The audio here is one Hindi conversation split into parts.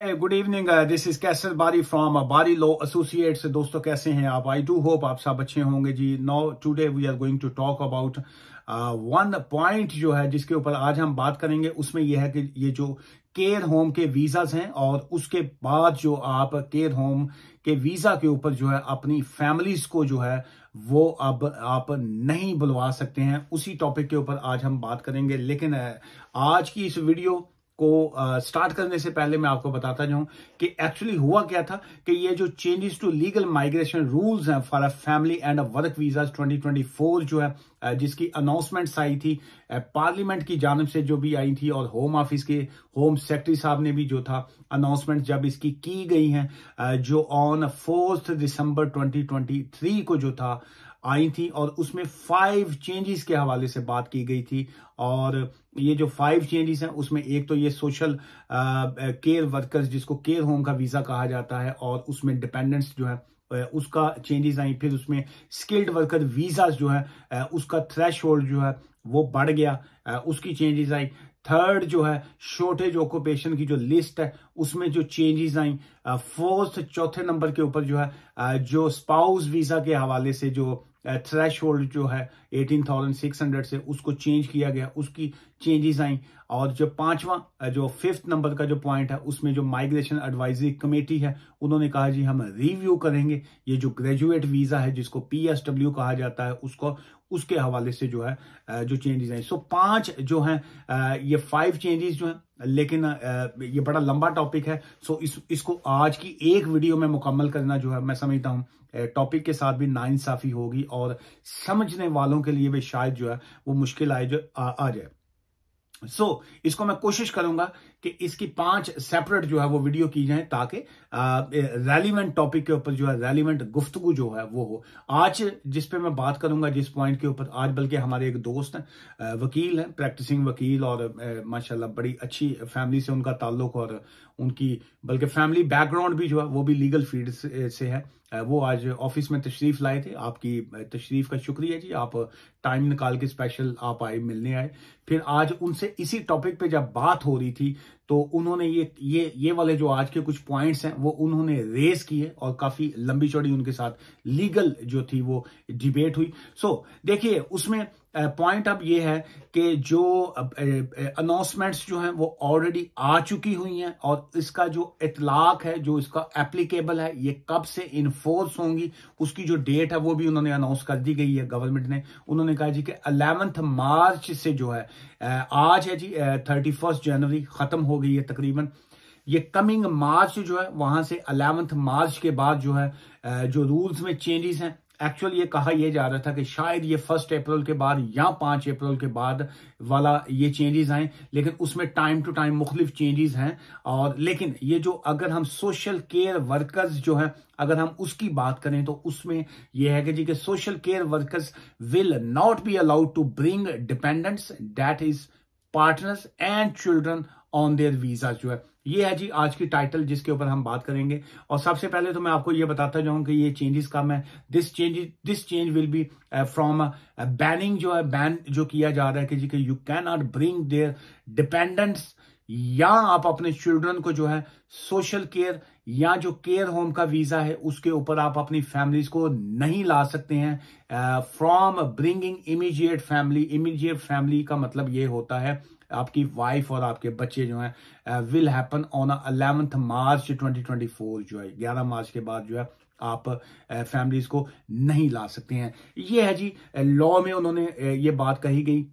Hey, good evening. Uh, this is Bari Bari from uh, Bari Law associates दोस्तों कैसे हैं आप आई डू होप आप सब अच्छे होंगे जी Now today we are going to talk about one point जो है जिसके ऊपर आज हम बात करेंगे उसमें यह है कि ये जो केयर होम के वीजाज हैं और उसके बाद जो आप केयर होम के वीजा के ऊपर जो है अपनी फैमिलीज को जो है वो अब आप नहीं बुलवा सकते हैं उसी टॉपिक के ऊपर आज हम बात करेंगे लेकिन uh, आज की इस वीडियो को स्टार्ट करने से पहले मैं आपको बताता जाऊं कि एक्चुअली हुआ क्या था कि ये जो changes to legal migration rules हैं for a family and a work visa 2024 जो है जिसकी अनाउंसमेंट्स आई थी पार्लियामेंट की जानब से जो भी आई थी और होम ऑफिस के होम सेक्रेटरी साहब ने भी जो था अनाउंसमेंट जब इसकी की गई है जो ऑन फोर्थ दिसंबर 2023 को जो था आई थी और उसमें फाइव चेंजेस के हवाले से बात की गई थी और ये जो फाइव चेंजेस हैं उसमें एक तो ये सोशल केयर वर्कर्स जिसको केयर होम का वीज़ा कहा जाता है और उसमें डिपेंडेंस जो है उसका चेंजेस आई फिर उसमें स्किल्ड वर्कर वीज़ा जो है उसका थ्रेश जो है वो बढ़ गया उसकी चेंजेस आई थर्ड जो है शॉर्टेज ऑक्यूपेशन की जो लिस्ट है उसमें जो चेंजेस आई फोर्थ चौथे नंबर के ऊपर जो है जो स्पाउस वीजा के हवाले से जो थ्रेश होल्ड जो है 18,600 से उसको चेंज किया गया उसकी चेंजेस आई और जो पांचवा जो फिफ्थ नंबर का जो पॉइंट है उसमें जो माइग्रेशन एडवाइजरी कमेटी है उन्होंने कहा जी हम रिव्यू करेंगे ये जो ग्रेजुएट वीज़ा है जिसको पीएसडब्ल्यू कहा जाता है उसको उसके हवाले से जो है जो चेंजेस हैं सो पांच जो हैं ये फाइव चेंजेस जो हैं लेकिन ये बड़ा लंबा टॉपिक है सो इस इसको आज की एक वीडियो में मुकम्मल करना जो है मैं समझता हूँ टॉपिक के साथ भी नाइंसाफी होगी और समझने वालों के लिए भी शायद जो है वो मुश्किल आए जो आ, आ जाए सो so, इसको मैं कोशिश करूंगा कि इसकी पांच सेपरेट जो है वो वीडियो की जाए ताकि रेलिवेंट टॉपिक के ऊपर जो है रेलिवेंट गुफ्तगु जो है वो हो आज जिस पे मैं बात करूंगा जिस पॉइंट के ऊपर आज बल्कि हमारे एक दोस्त हैं वकील हैं प्रैक्टिसिंग वकील और माशाल्लाह बड़ी अच्छी फैमिली से उनका ताल्लुक और उनकी बल्कि फैमिली बैकग्राउंड भी जो है वो भी लीगल फील्ड से है वो आज ऑफिस में तशरीफ लाए थे आपकी तशरीफ का शुक्रिया जी आप टाइम निकाल के स्पेशल आप आए मिलने आए फिर आज उनसे इसी टॉपिक पे जब बात हो रही थी तो उन्होंने ये ये ये वाले जो आज के कुछ पॉइंट्स हैं वो उन्होंने रेस किए और काफी लंबी चौड़ी उनके साथ लीगल जो थी वो डिबेट हुई सो so, देखिए उसमें पॉइंट अब ये है कि जो अनाउंसमेंट्स जो हैं वो ऑलरेडी आ चुकी हुई हैं और इसका जो इतलाक है जो इसका एप्लीकेबल है ये कब से इन्फोर्स होंगी उसकी जो डेट है वो भी उन्होंने अनाउंस कर दी गई है गवर्नमेंट ने उन्होंने कहा जी कि अलेवंथ मार्च से जो है आज है जी थर्टी फर्स्ट जनवरी खत्म हो गई है तकरीबन ये कमिंग मार्च जो है वहां से अलेवंथ मार्च के बाद जो है जो रूल्स में चेंजेस हैं एक्चुअल ये कहा यह जा रहा था कि शायद ये फर्स्ट अप्रैल के बाद या पांच अप्रैल के बाद वाला ये चेंजेस आए लेकिन उसमें टाइम टू टाइम मुख्तलिफ चेंजेस हैं और लेकिन ये जो अगर हम सोशल केयर वर्कर्स जो है अगर हम उसकी बात करें तो उसमें यह है कि जी कि social care workers will not be allowed to bring dependents that is partners and children on their visa जो है ये है जी आज की टाइटल जिसके ऊपर हम बात करेंगे और सबसे पहले तो मैं आपको ये बताता जाऊं कि ये चेंजेस कम है this change this change will be from banning जो है बैन जो किया जा रहा है कि जी कि you can not bring their dependents या आप अपने चिल्ड्रन को जो है सोशल केयर या जो केयर होम का वीजा है उसके ऊपर आप अपनी फैमिलीज को नहीं ला सकते हैं from bringing immediate family immediate family का मतलब ये होता है आपकी वाइफ और आपके बच्चे जो हैं will happen on eleventh March 2024 जो है 11 मार्च के बाद जो है आप फैमिलीज uh, को नहीं ला सकते हैं ये है जी लॉ uh, में उन्होंने uh, ये बात कही गई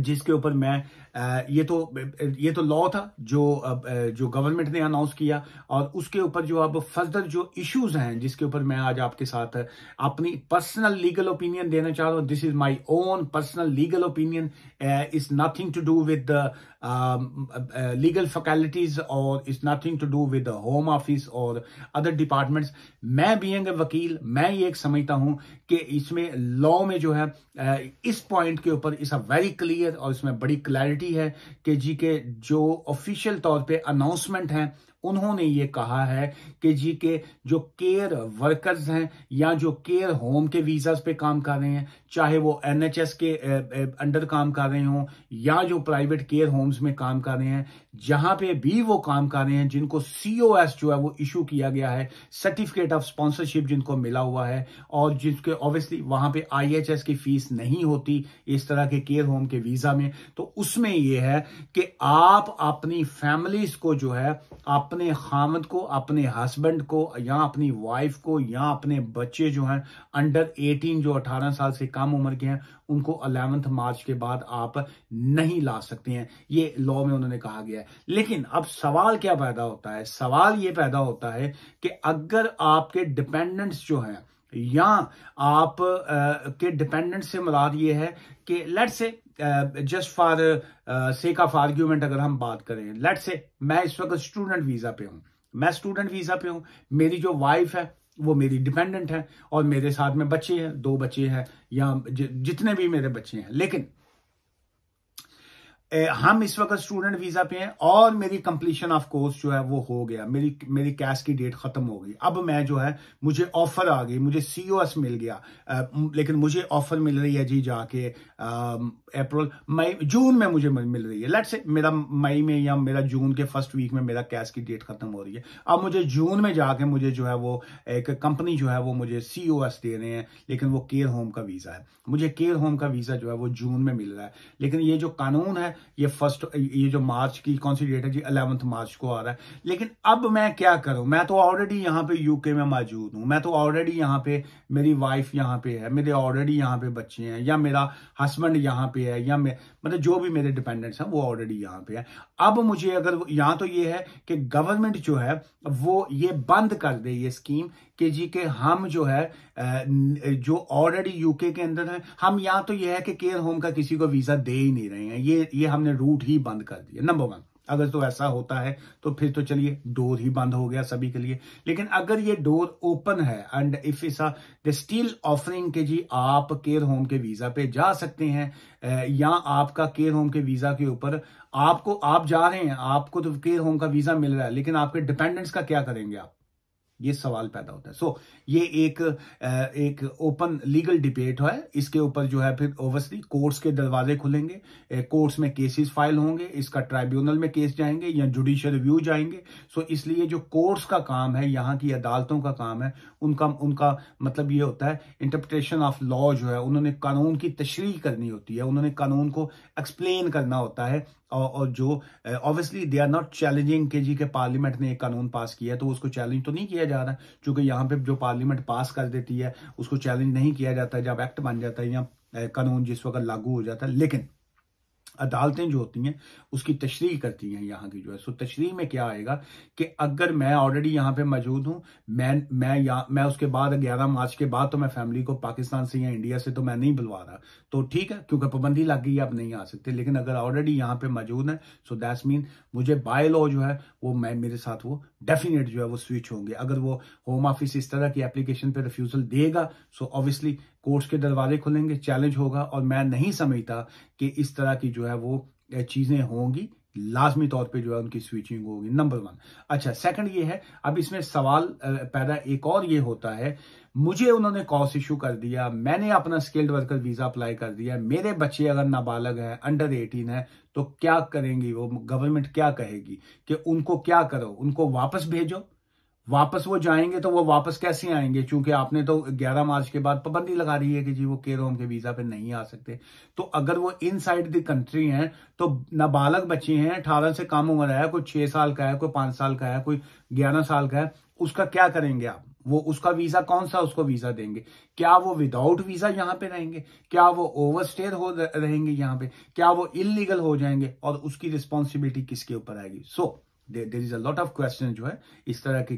जिसके ऊपर मैं ये तो ये तो लॉ था जो जो गवर्नमेंट ने अनाउंस किया और उसके ऊपर जो अब फर्दर जो इश्यूज हैं जिसके ऊपर मैं आज आपके साथ अपनी पर्सनल लीगल ओपिनियन देना चाह रहा हूँ this is my own personal legal opinion is nothing to do with legal faculties और is nothing to do with home office और अदर डिपार्टमेंट्स मैं बींग वकील मैं ये समझता हूं कि इसमें लॉ में जो है इस पॉइंट के ऊपर इस अ वेरी क्लियर और इसमें बड़ी क्लैरिटी पॉसिबिलिटी है कि जी के जो ऑफिशियल तौर पे अनाउंसमेंट हैं उन्होंने ये कहा है कि जी के जो केयर वर्कर्स हैं या जो केयर होम के वीजाज पे काम कर रहे हैं चाहे वो एनएचएस के अंडर काम कर रहे हों या जो प्राइवेट केयर होम्स में काम कर रहे हैं जहां पे भी वो काम कर रहे हैं जिनको सीओएस जो है वो इशू किया गया है सर्टिफिकेट ऑफ स्पॉन्सरशिप जिनको मिला हुआ है और जिसके ऑब्वियसली वहां पे आईएचएस की फीस नहीं होती इस तरह के केयर होम के वीजा में तो उसमें यह है कि आप अपनी फैमिलीज को जो है आप अपने हामद को अपने हस्बैंड को या अपनी वाइफ को या अपने बच्चे जो हैं अंडर 18 जो 18 साल से कम उम्र के हैं उनको अलेवंथ मार्च के बाद आप नहीं ला सकते हैं ये लॉ में उन्होंने कहा गया है लेकिन अब सवाल क्या पैदा होता है सवाल ये पैदा होता है कि अगर आपके डिपेंडेंट्स जो हैं या आप uh, के डिपेंडेंट से मुराद ये है कि let say just for sake of argument अगर हम बात करें लेट से मैं इस वक्त स्टूडेंट वीजा पे हूं मैं स्टूडेंट वीजा पे हूं मेरी जो वाइफ है वो मेरी डिपेंडेंट है और मेरे साथ में बच्चे हैं दो बच्चे हैं या जितने भी मेरे बच्चे हैं लेकिन हम इस वक्त स्टूडेंट वीजा पे हैं और मेरी कंप्लीशन ऑफ कोर्स जो है वो हो गया मेरी मेरी कैश की डेट खत्म हो गई अब मैं जो है मुझे ऑफर आ गई मुझे सीओएस मिल गया आ, लेकिन मुझे ऑफर मिल रही है जी जाके अप्रैल मई जून में मुझे मिल रही है लेट से मेरा मई में या मेरा जून के फर्स्ट वीक में मेरा कैश की डेट खत्म हो रही है अब मुझे जून में जाके मुझे जो है वो एक कंपनी जो है वो मुझे सी दे रहे हैं लेकिन वो केयर होम का वीजा है मुझे केयर होम का वीजा जो है वो जून में मिल रहा है लेकिन ये जो कानून है ये फर्स्ट ये जो मार्च की कौन सी डेट है जी अलेवंथ मार्च को आ रहा है लेकिन अब मैं क्या करूं मैं तो ऑलरेडी यहाँ पे यूके में मौजूद हूं मैं तो ऑलरेडी यहाँ पे मेरी वाइफ यहाँ पे है मेरे ऑलरेडी यहाँ पे बच्चे हैं या मेरा हस्बैंड यहाँ पे है या मतलब जो भी मेरे डिपेंडेंट्स हैं वो ऑलरेडी यहाँ पे हैं अब मुझे अगर यहाँ तो ये है कि गवर्नमेंट जो है वो ये बंद कर दे ये स्कीम कि जी के हम जो है जो ऑलरेडी यूके के अंदर है हम यहाँ तो ये है कि केयर होम का किसी को वीजा दे ही नहीं रहे हैं ये ये हमने रूट ही बंद कर दिया नंबर वन अगर तो ऐसा होता है तो फिर तो चलिए डोर ही बंद हो गया सभी के लिए लेकिन अगर ये डोर ओपन है and if is still offering के जी आप केयर होम के वीजा पे जा सकते हैं या आपका केयर होम के वीजा के ऊपर आपको आप जा रहे हैं आपको तो केयर होम का वीजा मिल रहा है लेकिन आपके डिपेंडेंट्स का क्या करेंगे आप ये सवाल पैदा होता है सो so, ये एक एक ओपन लीगल डिबेट है इसके ऊपर जो है फिर ओवरसली कोर्ट्स के दरवाजे खुलेंगे कोर्ट्स में केसेस फाइल होंगे इसका ट्राइब्यूनल में केस जाएंगे या जुडिशियल रिव्यू जाएंगे सो so, इसलिए जो कोर्ट्स का काम है यहाँ की अदालतों का काम है उनका उनका मतलब ये होता है इंटरप्रिटेशन ऑफ लॉ जो है उन्होंने कानून की तशरी करनी होती है उन्होंने कानून को एक्सप्लेन करना होता है और, और जो obviously they are not challenging के जी के पार्लियामेंट ने एक कानून पास किया तो उसको चैलेंज तो नहीं किया जा रहा क्योंकि यहाँ पे जो पार्लियामेंट पास कर देती है उसको चैलेंज नहीं किया जाता जब एक्ट बन जाता है या कानून जिस वक्त लागू हो जाता है लेकिन अदालतें जो होती हैं उसकी तशरी करती हैं यहाँ की जो है सो तशरी में क्या आएगा कि अगर मैं ऑलरेडी यहाँ पे मौजूद हूँ मैं मैं यहाँ मैं उसके बाद ग्यारह मार्च के बाद तो मैं फैमिली को पाकिस्तान से या इंडिया से तो मैं नहीं बुलवा रहा तो ठीक है क्योंकि पाबंदी लग गई है आप नहीं आ सकते लेकिन अगर ऑलरेडी यहाँ पे मौजूद है सो दैट्स मीन मुझे बाय लॉ जो है वो मैं मेरे साथ वो डेफिनेट जो है वो स्विच होंगे अगर वो होम ऑफिस इस तरह की एप्लीकेशन पर रिफ्यूजल देगा सो ऑब्वियसली कोर्ट्स के दरवाजे खुलेंगे चैलेंज होगा और मैं नहीं समझता कि इस तरह की जो है वो चीज़ें होंगी लाजमी तौर पे जो है उनकी स्विचिंग होगी नंबर वन अच्छा सेकंड ये है अब इसमें सवाल पैदा एक और ये होता है मुझे उन्होंने कॉस इशू कर दिया मैंने अपना स्किल्ड वर्कर वीजा अप्लाई कर दिया मेरे बच्चे अगर नाबालग हैं अंडर एटीन है तो क्या करेंगी वो गवर्नमेंट क्या कहेगी कि उनको क्या करो उनको वापस भेजो वापस वो जाएंगे तो वो वापस कैसे आएंगे क्योंकि आपने तो 11 मार्च के बाद पाबंदी लगा रही है कि जी वो के रोम के वीजा पे नहीं आ सकते तो अगर वो इन साइड द कंट्री हैं तो नाबालग बच्चे हैं अठारह से कम उम्र है कोई छह साल का है कोई पांच साल का है कोई ग्यारह साल का है उसका क्या करेंगे आप वो उसका वीजा कौन सा उसको वीजा देंगे क्या वो विदाउट वीजा यहाँ पे रहेंगे क्या वो ओवरस्टेड हो रहेंगे यहाँ पे क्या वो इलीगल हो जाएंगे और उसकी रिस्पॉन्सिबिलिटी किसके ऊपर आएगी so so, there is a lot of question जो है इस तरह के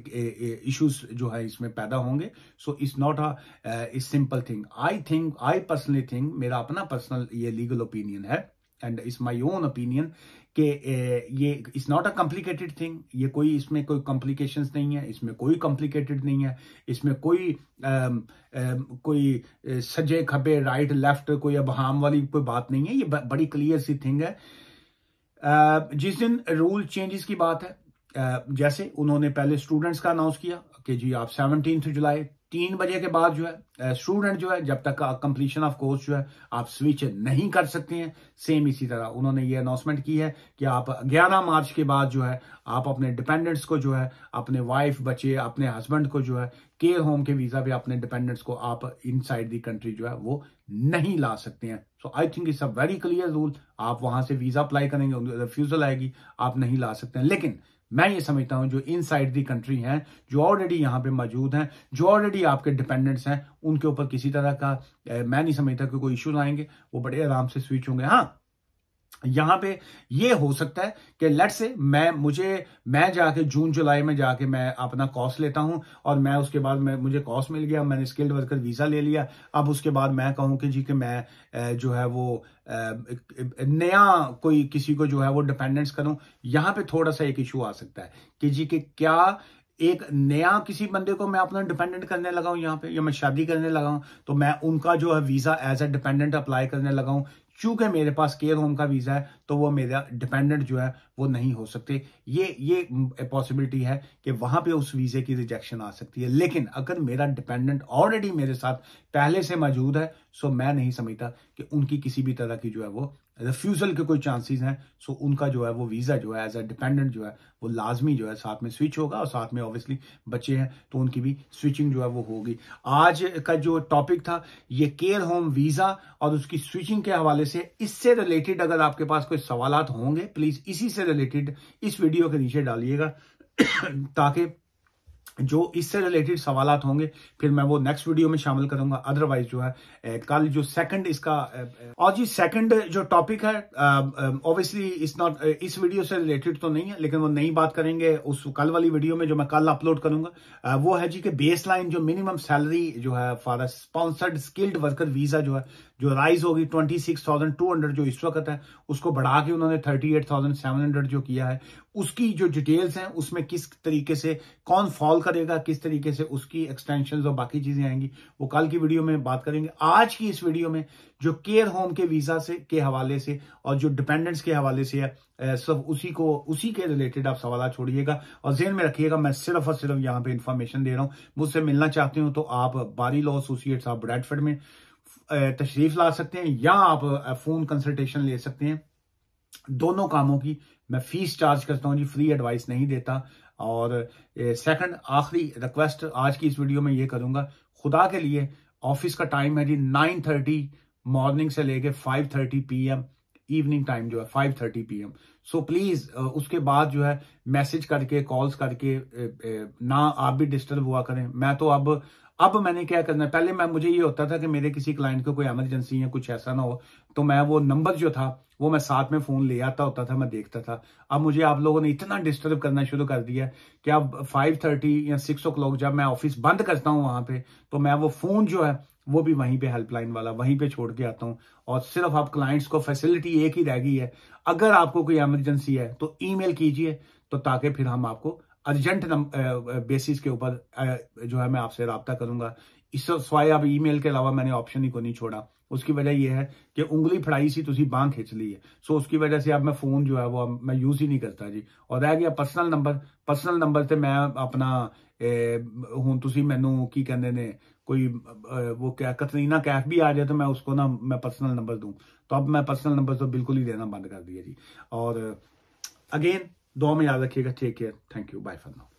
इश्यूज जो है इसमें पैदा होंगे so it's not a simple thing I think I personally think मेरा अपना पर्सनल ये लीगल ओपिनियन है and is my own opinion कि ये is not a complicated thing ये कोई इसमें कोई कॉम्प्लिकेशंस नहीं है इसमें कोई कॉम्प्लिकेटेड नहीं है इसमें कोई आ, um, आ, um, कोई सजे खबे राइट लेफ्ट कोई अब हार्म वाली कोई बात नहीं है ये बड़ी क्लियर सी थिंग है जिस दिन रूल चेंजेस की बात है जैसे उन्होंने पहले स्टूडेंट्स का अनाउंस किया कि जी आप सेवनटीन जुलाई तीन बजे के बाद जो है स्टूडेंट जो है जब तक कंप्लीशन ऑफ कोर्स जो है आप स्विच नहीं कर सकते हैं सेम इसी तरह उन्होंने ये अनाउंसमेंट की है कि आप 11 मार्च के बाद जो है आप अपने डिपेंडेंट्स को जो है अपने वाइफ बच्चे अपने हस्बैंड को जो है केयर होम के वीजा पे अपने डिपेंडेंट्स को आप इन दी कंट्री जो है वो नहीं ला सकते हैं so I think it's a very clear rule आप वहां से वीजा अप्लाई करेंगे रिफ्यूजल आएगी आप नहीं ला सकते हैं लेकिन मैं ये समझता हूं जो इन साइड दी कंट्री हैं जो ऑलरेडी यहाँ पे मौजूद हैं जो ऑलरेडी आपके डिपेंडेंट्स हैं उनके ऊपर किसी तरह का मैं नहीं समझता कि कोई इश्यूज आएंगे वो बड़े आराम से स्विच होंगे हाँ यहां पे ये हो सकता है कि लेट से मैं मुझे मैं जाके जून जुलाई में जाके मैं अपना कॉस्ट लेता हूं और मैं उसके बाद मैं मुझे कॉस्ट मिल गया मैंने स्किल्ड वर्कर वीजा ले लिया अब उसके बाद मैं कहूं कि जी कि मैं जो है वो नया कोई किसी को जो है वो डिपेंडेंस करूं यहां पे थोड़ा सा एक इशू आ सकता है कि जी कि क्या एक नया किसी बंदे को मैं अपना डिपेंडेंट करने लगाऊं यहाँ पे या मैं शादी करने लगाऊं तो मैं उनका जो है visa as a dependent apply करने लगाऊं चूंकि मेरे पास केयर होम का वीज़ा है तो वो मेरा डिपेंडेंट जो है वो नहीं हो सकते ये ये पॉसिबिलिटी है कि वहां पे उस वीजे की रिजेक्शन आ सकती है लेकिन अगर मेरा डिपेंडेंट ऑलरेडी मेरे साथ पहले से मौजूद है सो मैं नहीं समझता कि उनकी किसी भी तरह की जो है वो रिफ्यूजल के कोई चांसेस हैं सो उनका जो है वो वीज़ा जो है एज अ डिपेंडेंट जो है वो लाजमी जो है साथ में स्विच होगा और साथ में ऑब्वियसली बच्चे हैं तो उनकी भी स्विचिंग जो है वो होगी आज का जो टॉपिक था ये केयर होम वीज़ा और उसकी स्विचिंग के हवाले से इससे रिलेटेड अगर आपके पास कोई सवाल होंगे प्लीज़ इसी से रिलेटेड इस वीडियो के नीचे डालिएगा ताकि जो इससे रिलेटेड सवाल होंगे फिर मैं वो नेक्स्ट वीडियो में शामिल करूंगा अदरवाइज जो है कल जो सेकंड इसका और जी सेकंड जो टॉपिक है ऑब्वियसली इस नॉट इस वीडियो से रिलेटेड तो नहीं है लेकिन वो नई बात करेंगे उस कल वाली वीडियो में जो मैं कल अपलोड करूंगा वो है जी कि बेस जो मिनिमम सैलरी जो है for a sponsored skilled worker visa जो है जो राइज होगी 26,200 जो इस वक्त है उसको बढ़ा के उन्होंने 38,700 जो किया है उसकी जो डिटेल्स हैं उसमें किस तरीके से कौन फॉल करेगा किस तरीके से उसकी एक्सटेंशन और बाकी चीजें आएंगी वो कल की वीडियो में बात करेंगे आज की इस वीडियो में जो केयर होम के वीजा से के हवाले से और जो डिपेंडेंट्स के हवाले से है सब उसी को उसी के रिलेटेड आप सवाल छोड़िएगा और जेन में रखिएगा मैं सिर्फ और सिर्फ यहाँ पे इंफॉर्मेशन दे रहा हूँ मुझसे मिलना चाहते हो तो आप बारी लॉ एसोसिएट्स आप ब्रैडफर्ड में तशरीफ ला सकते हैं या आप फोन कंसल्टेशन ले सकते हैं दोनों कामों की मैं फीस चार्ज करता हूं जी फ्री एडवाइस नहीं देता और सेकंड आखिरी रिक्वेस्ट आज की इस वीडियो में ये करूंगा खुदा के लिए ऑफिस का टाइम है जी नाइन थर्टी मॉर्निंग से लेके five thirty P M evening time जो है five thirty P M so please उसके बाद जो है मैसेज करके कॉल्स करके ना आप भी डिस्टर्ब हुआ करें मैं तो अब अब मैंने क्या करना पहले मैं मुझे ये होता था कि मेरे किसी क्लाइंट को कोई एमरजेंसी या कुछ ऐसा ना हो तो मैं वो नंबर जो था वो मैं साथ में फोन ले आता होता था मैं देखता था अब मुझे आप लोगों ने इतना डिस्टर्ब करना शुरू कर दिया कि अब फाइव थर्टी या सिक्स ओ जब मैं ऑफिस बंद करता हूँ वहां पे तो मैं वो फोन जो है वो भी वहीं पे हेल्पलाइन वाला वहीं पे छोड़ के आता हूँ और सिर्फ आप क्लाइंट्स को फैसिलिटी एक ही रह गई है अगर आपको कोई एमरजेंसी है तो ईमेल कीजिए तो ताकि फिर हम आपको अर्जेंट बेसिस के ऊपर जो है मैं आपसे रबता करूंगा इस सवाए आप ईमेल के अलावा मैंने ऑप्शन ही को नहीं छोड़ा उसकी वजह यह है कि उंगली फड़ाई सी तुम्हें बांह खिंच ली है सो उसकी वजह से अब मैं फोन जो है वो मैं यूज ही नहीं करता जी और रह गया पर्सनल नंबर पर्सनल नंबर से मैं अपना हूँ तुम मैनू की कहने ने कोई वो क्या कतरीना कैफ भी आ जाए तो मैं उसको ना मैं पर्सनल नंबर दूँ तो अब मैं पर्सनल नंबर तो बिल्कुल ही देना बंद कर दिया जी और अगेन दो में याद रखिएगा take care thank you bye for now